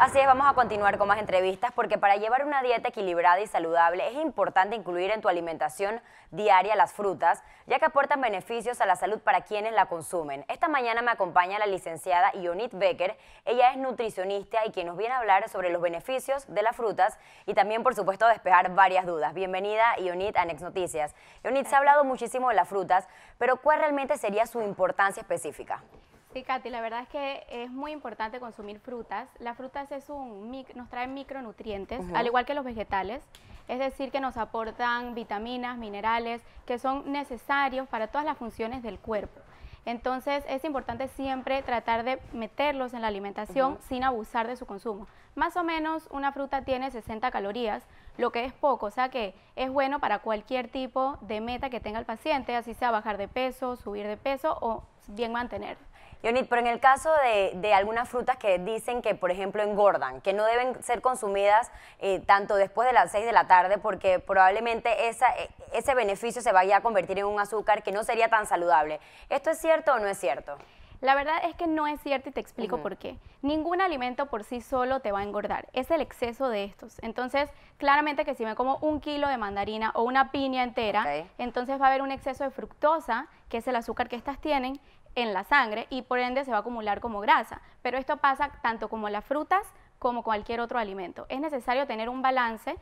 Así es, vamos a continuar con más entrevistas porque para llevar una dieta equilibrada y saludable es importante incluir en tu alimentación diaria las frutas, ya que aportan beneficios a la salud para quienes la consumen. Esta mañana me acompaña la licenciada Ionit Becker, ella es nutricionista y quien nos viene a hablar sobre los beneficios de las frutas y también, por supuesto, despejar varias dudas. Bienvenida, Ionit, a Next Noticias. Ionit, se ha hablado muchísimo de las frutas, pero ¿cuál realmente sería su importancia específica? Sí, Katy, la verdad es que es muy importante consumir frutas. Las frutas es nos traen micronutrientes, al igual que los vegetales. Es decir, que nos aportan vitaminas, minerales, que son necesarios para todas las funciones del cuerpo. Entonces es importante siempre tratar de meterlos en la alimentación sin abusar de su consumo. Más o menos una fruta tiene 60 calorías, lo que es poco, o sea que es bueno para cualquier tipo de meta que tenga el paciente, así sea bajar de peso, subir de peso o bien mantener. Yonit, pero en el caso de, algunas frutas que dicen que, por ejemplo, engordan, que no deben ser consumidas eh, tanto después de las 6 de la tarde, porque probablemente eh, ese beneficio se vaya a convertir en un azúcar que no sería tan saludable. ¿Esto es cierto o no es cierto? La verdad es que no es cierto y te explico por qué. Ningún alimento por sí solo te va a engordar, es el exceso de estos. Entonces, claramente que si me como un kilo de mandarina o una piña entera, entonces va a haber un exceso de fructosa, que es el azúcar que estas tienen, en la sangre y por ende se va a acumular como grasa. Pero esto pasa tanto como las frutas como cualquier otro alimento. Es necesario tener un balance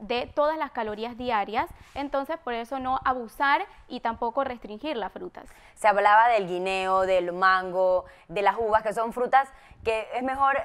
de todas las calorías diarias, entonces por eso no abusar y tampoco restringir las frutas. Se hablaba del guineo, del mango, de las uvas, que son frutas que es mejor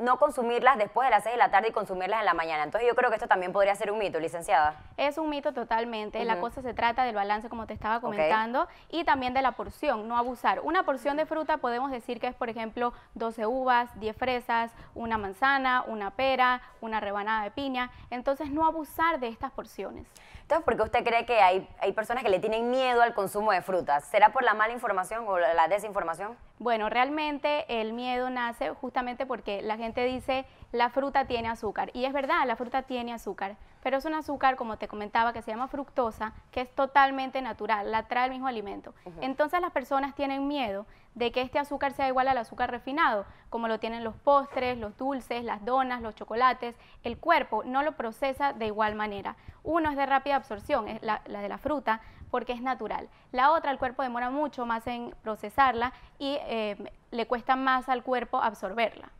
no consumirlas después de las 6 de la tarde y consumirlas en la mañana. Entonces yo creo que esto también podría ser un mito, licenciada. Es un mito totalmente. La cosa se trata del balance, como te estaba comentando, y también de la porción, no abusar. Una porción de fruta podemos decir que es, por ejemplo, 12 uvas, 10 fresas, una manzana, una pera, una rebanada de piña. Entonces no abusar de estas porciones. Entonces, ¿por qué usted cree que hay, hay personas que le tienen miedo al consumo de frutas? ¿Será por la mala información o la desinformación? Bueno, realmente el miedo hace justamente porque la gente dice la fruta tiene azúcar. Y es verdad, la fruta tiene azúcar, pero es un azúcar, como te comentaba, que se llama fructosa, que es totalmente natural, la trae el mismo alimento. Entonces las personas tienen miedo de que este azúcar sea igual al azúcar refinado, como lo tienen los postres, los dulces, las donas, los chocolates. El cuerpo no lo procesa de igual manera. Uno es de rápida absorción, es la de la fruta, porque es natural. La otra, el cuerpo demora mucho más en procesarla y eh, le cuesta más al cuerpo absorberla.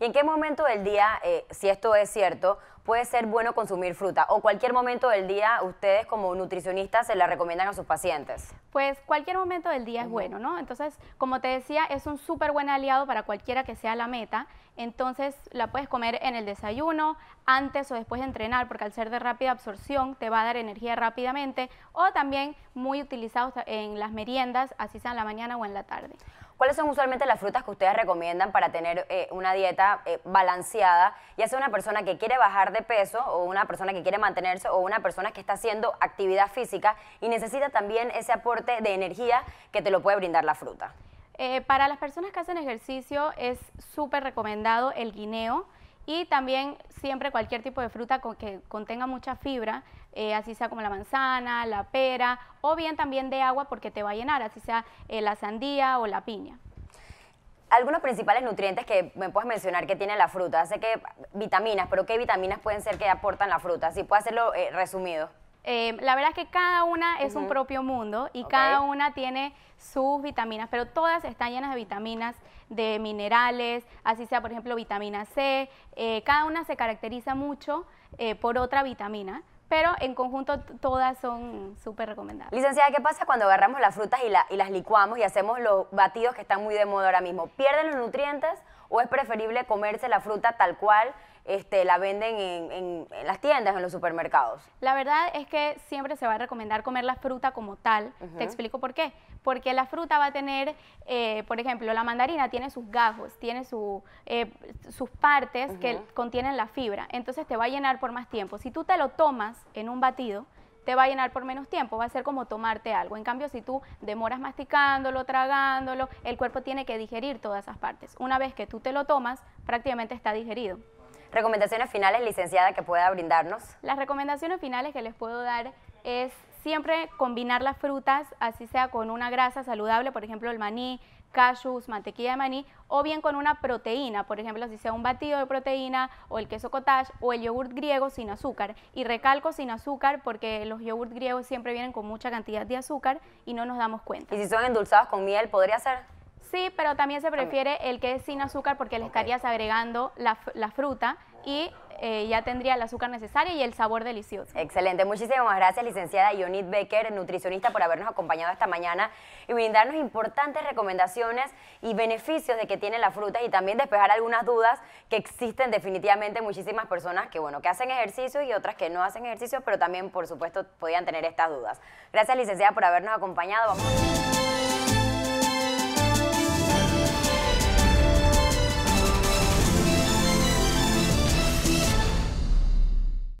¿Y en qué momento del día, eh, si esto es cierto, puede ser bueno consumir fruta? ¿O cualquier momento del día ustedes como nutricionistas se la recomiendan a sus pacientes? Pues cualquier momento del día es bueno, ¿no? Entonces, como te decía, es un súper buen aliado para cualquiera que sea la meta. Entonces, la puedes comer en el desayuno, antes o después de entrenar, porque al ser de rápida absorción te va a dar energía rápidamente. O también muy utilizado en las meriendas, así sea en la mañana o en la tarde. ¿Cuáles son usualmente las frutas que ustedes recomiendan para tener eh, una dieta eh, balanceada, ya sea una persona que quiere bajar de peso o una persona que quiere mantenerse o una persona que está haciendo actividad física y necesita también ese aporte de energía que te lo puede brindar la fruta? Eh, para las personas que hacen ejercicio es súper recomendado el guineo y también siempre cualquier tipo de fruta que contenga mucha fibra eh, así sea como la manzana, la pera, o bien también de agua porque te va a llenar, así sea eh, la sandía o la piña. Algunos principales nutrientes que me puedes mencionar que tiene la fruta. Sé que vitaminas, pero ¿qué vitaminas pueden ser que aportan la fruta? Si puedes hacerlo eh, resumido. la verdad es que cada una es un propio mundo y cada una tiene sus vitaminas, pero todas están llenas de vitaminas, de minerales, así sea, por ejemplo, vitamina C. cada una se caracteriza mucho por otra vitamina pero en conjunto todas son súper recomendables. Licenciada, ¿qué pasa cuando agarramos las frutas y, y las licuamos y hacemos los batidos que están muy de moda ahora mismo? ¿Pierden los nutrientes o es preferible comerse la fruta tal cual? Este, la venden en, las tiendas, en los supermercados? La verdad es que siempre se va a recomendar comer la fruta como tal. Te explico por qué. Porque la fruta va a tener, eh, por ejemplo, la mandarina tiene sus gajos, tiene eh, sus partes que contienen la fibra. Entonces te va a llenar por más tiempo. Si tú te lo tomas en un batido, te va a llenar por menos tiempo, va a ser como tomarte algo. En cambio, si tú demoras masticándolo, tragándolo, el cuerpo tiene que digerir todas esas partes. Una vez que tú te lo tomas, prácticamente está digerido. Recomendaciones finales, licenciada, que pueda brindarnos. Las recomendaciones finales que les puedo dar es siempre combinar las frutas, así sea con una grasa saludable, por ejemplo el maní, cashews, mantequilla de maní, o bien con una proteína, por ejemplo si sea un batido de proteína o el queso cottage o el yogurt griego sin azúcar. Y recalco sin azúcar porque los yogurt griegos siempre vienen con mucha cantidad de azúcar y no nos damos cuenta. ¿Y si son endulzados con miel, podría ser? Sí, pero también se prefiere el que es sin azúcar porque le estarías agregando la, fruta y eh, ya tendría el azúcar necesario y el sabor delicioso. Excelente, muchísimas gracias licenciada Ionit Becker, nutricionista, por habernos acompañado esta mañana y brindarnos importantes recomendaciones y beneficios de que tiene la fruta y también despejar algunas dudas que existen definitivamente muchísimas personas que, bueno, que hacen ejercicio y otras que no hacen ejercicio, pero también, por supuesto, podían tener estas dudas. Gracias licenciada por habernos acompañado. Vamos.